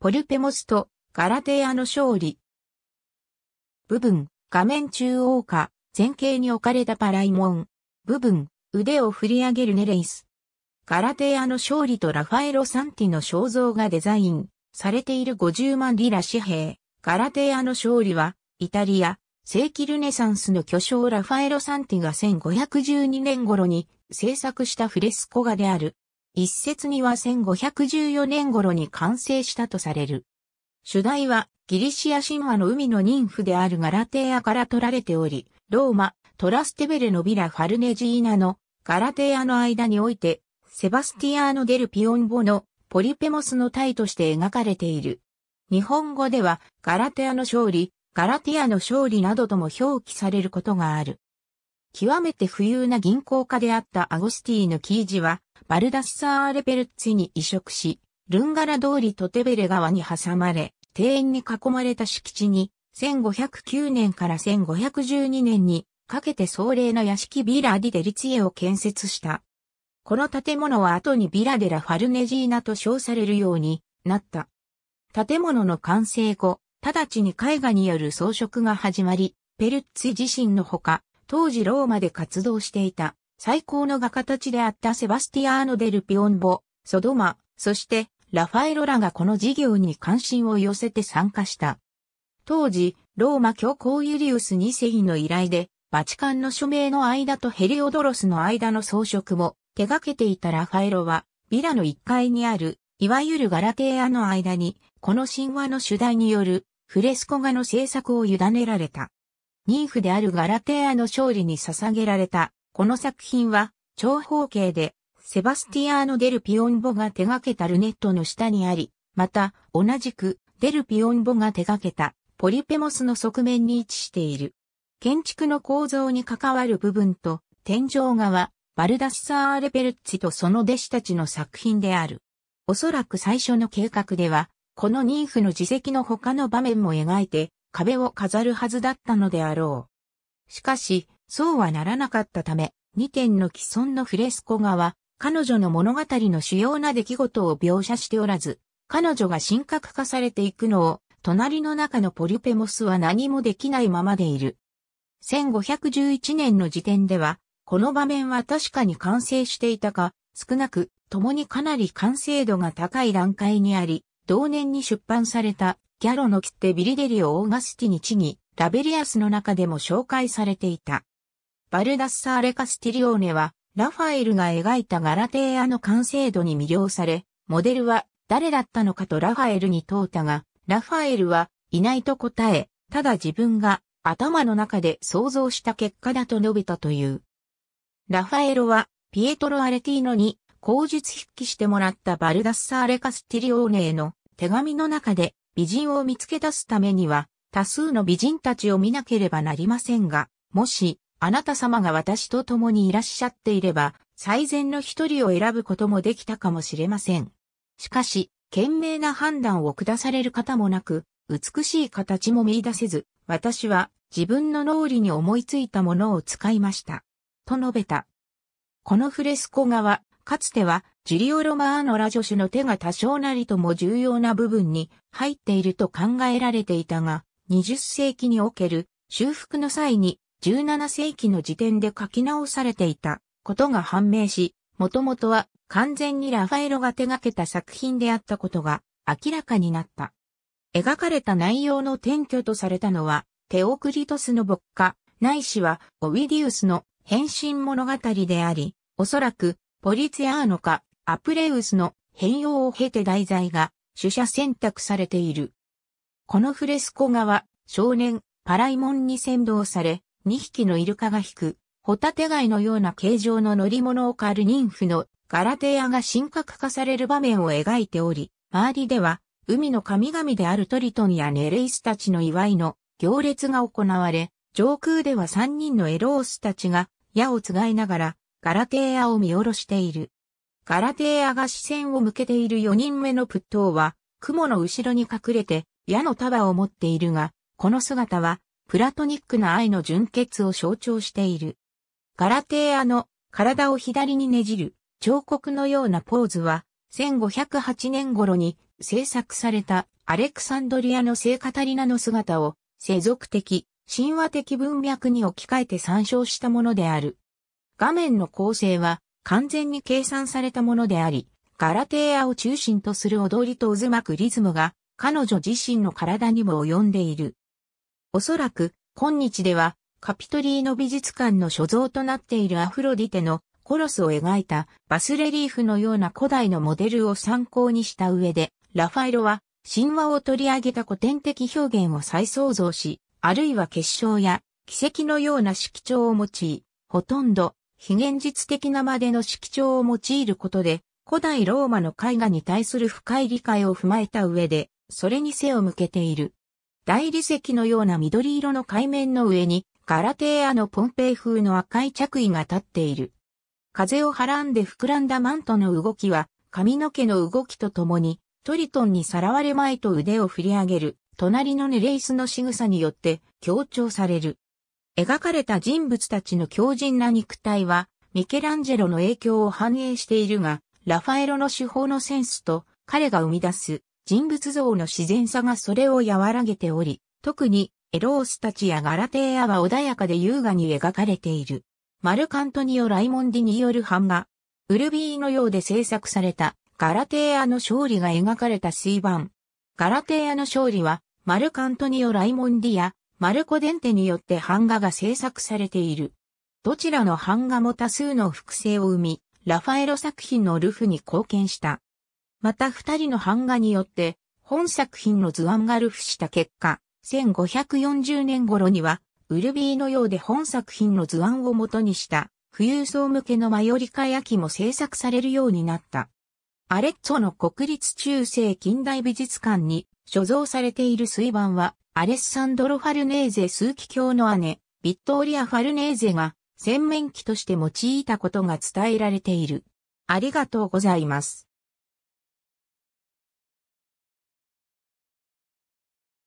ポルペモスとガラテアの勝利。部分、画面中央下、前景に置かれたパライモン。部分、腕を振り上げるネレイス。ガラテアの勝利とラファエロ・サンティの肖像がデザインされている50万リラ紙幣。ガラテアの勝利は、イタリア、世紀ルネサンスの巨匠ラファエロ・サンティが1512年頃に制作したフレスコ画である。一説には1514年頃に完成したとされる。主題はギリシア神話の海の妊婦であるガラテーアから取られており、ローマ、トラステベレのビラ・ファルネジーナのガラテーアの間において、セバスティアーノ・デル・ピオンボのポリペモスの体として描かれている。日本語ではガラテアの勝利、ガラティアの勝利などとも表記されることがある。極めて富裕な銀行家であったアゴスティーヌ・キージは、バルダッサーレペルッツィに移植し、ルンガラ通りとテベレ川に挟まれ、庭園に囲まれた敷地に、1509年から1512年にかけて壮麗な屋敷ビラ・ディ・デリツィエを建設した。この建物は後にビラ・デラ・ファルネジーナと称されるようになった。建物の完成後、直ちに絵画による装飾が始まり、ペルッツィ自身のほか、当時ローマで活動していた最高の画家たちであったセバスティアーノ・デル・ピオンボ、ソドマ、そしてラファエロらがこの事業に関心を寄せて参加した。当時、ローマ教皇ユリウス2世の依頼で、バチカンの署名の間とヘリオドロスの間の装飾も手掛けていたラファエロは、ビラの1階にある、いわゆるガラテーアの間に、この神話の主題によるフレスコ画の制作を委ねられた。ニーフであるガラテアの勝利に捧げられた。この作品は、長方形で、セバスティアーノ・デル・ピオンボが手掛けたルネットの下にあり、また、同じく、デル・ピオンボが手掛けた、ポリペモスの側面に位置している。建築の構造に関わる部分と、天井側、バルダッサー・レペルッツとその弟子たちの作品である。おそらく最初の計画では、このニーフの自責の他の場面も描いて、壁を飾るはずだったのであろう。しかし、そうはならなかったため、2点の既存のフレスコ画は、彼女の物語の主要な出来事を描写しておらず、彼女が神格化されていくのを、隣の中のポリュペモスは何もできないままでいる。1511年の時点では、この場面は確かに完成していたか、少なく、共にかなり完成度が高い段階にあり、同年に出版されたギャロの切手ビリデリオ・オーガスティニ・チギ、ラベリアスの中でも紹介されていた。バルダッサーレ・カスティリオーネは、ラファエルが描いたガラテーアの完成度に魅了され、モデルは誰だったのかとラファエルに問うたが、ラファエルはいないと答え、ただ自分が頭の中で想像した結果だと述べたという。ラファエロはピエトロ・アレティーノに口述筆記してもらったバルダッサーレ・カスティリオーネへの手紙の中で美人を見つけ出すためには、多数の美人たちを見なければなりませんが、もし、あなた様が私と共にいらっしゃっていれば、最善の一人を選ぶこともできたかもしれません。しかし、賢明な判断を下される方もなく、美しい形も見出せず、私は自分の脳裏に思いついたものを使いました。と述べた。このフレスコ画は、かつてはジリオ・ロマーノラ助手の手が多少なりとも重要な部分に入っていると考えられていたが、20世紀における修復の際に17世紀の時点で書き直されていたことが判明し、もともとは完全にラファエロが手掛けた作品であったことが明らかになった。描かれた内容の転居とされたのは、テオクリトスの牧歌、ないしはオウィディウスの変身物語であり、おそらくポリツィアーノかアプレウスの変容を経て題材が取捨選択されている。このフレスコ画は少年パライモンに先導され、2匹のイルカが引く、ホタテ貝のような形状の乗り物を狩る妊婦のガラテアが神格化される場面を描いており、周りでは海の神々であるトリトンやネレイスたちの祝いの行列が行われ、上空では3人のエロースたちが矢をつがいながらガラテヤアを見下ろしている。ガラテーアが視線を向けている4人目のプットーは、雲の後ろに隠れて、矢の束を持っているが、この姿は、プラトニックな愛の純潔を象徴している。ガラテーアの体を左にねじる彫刻のようなポーズは、1508年頃に制作されたアレクサンドリアの聖カタリナの姿を世俗的、神話的文脈に置き換えて参照したものである。画面の構成は完全に計算されたものであり、ガラテーアを中心とする踊りと渦巻くリズムが、彼女自身の体にも及んでいる。おそらく、今日では、カピトリーの美術館の所蔵となっているアフロディテのコロスを描いたバスレリーフのような古代のモデルを参考にした上で、ラファエロは神話を取り上げた古典的表現を再創造し、あるいは結晶や奇跡のような色調を用い、ほとんど非現実的なまでの色調を用いることで、古代ローマの絵画に対する深い理解を踏まえた上で、それに背を向けている。大理石のような緑色の海面の上に、ガラテーアのポンペイ風の赤い着衣が立っている。風をはらんで膨らんだマントの動きは、髪の毛の動きとともに、トリトンにさらわれまいと腕を振り上げる、隣のネレイスの仕草によって強調される。描かれた人物たちの強靭な肉体は、ミケランジェロの影響を反映しているが、ラファエロの手法のセンスと彼が生み出す人物像の自然さがそれを和らげており、特にエロースたちやガラテーアは穏やかで優雅に描かれている。マルカントニオ・ライモンディによる版画、ウルビーのようで制作されたガラテーアの勝利が描かれた水盤。ガラテーアの勝利は、マルカントニオ・ライモンディやマルコ・デンテによって版画が制作されている。どちらの版画も多数の複製を生み、ラファエロ作品のルフに貢献した。また二人の版画によって、本作品の図案がルフした結果、1540年頃には、ウルビーのようで本作品の図案を元にした、富裕層向けのマヨリカヤキも制作されるようになった。アレッツォの国立中世近代美術館に所蔵されている水盤は、アレッサンドロ・ファルネーゼ枢機卿の姉、ビットーリア・ファルネーゼが洗面器として用いたことが伝えられている。ありがとうございます。